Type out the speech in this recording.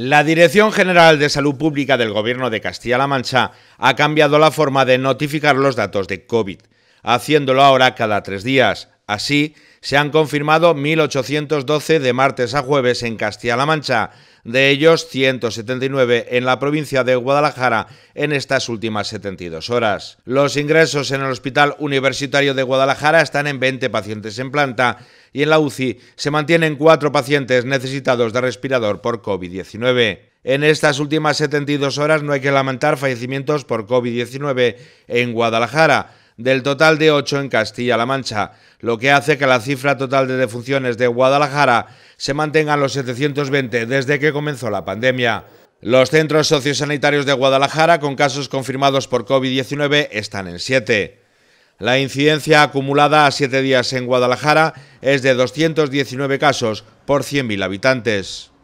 La Dirección General de Salud Pública del Gobierno de Castilla-La Mancha ha cambiado la forma de notificar los datos de COVID, haciéndolo ahora cada tres días. Así, se han confirmado 1.812 de martes a jueves en Castilla-La Mancha, de ellos 179 en la provincia de Guadalajara en estas últimas 72 horas. Los ingresos en el Hospital Universitario de Guadalajara están en 20 pacientes en planta y en la UCI se mantienen cuatro pacientes necesitados de respirador por COVID-19. En estas últimas 72 horas no hay que lamentar fallecimientos por COVID-19 en Guadalajara del total de 8 en Castilla-La Mancha, lo que hace que la cifra total de defunciones de Guadalajara se mantenga en los 720 desde que comenzó la pandemia. Los centros sociosanitarios de Guadalajara con casos confirmados por COVID-19 están en 7. La incidencia acumulada a 7 días en Guadalajara es de 219 casos por 100.000 habitantes.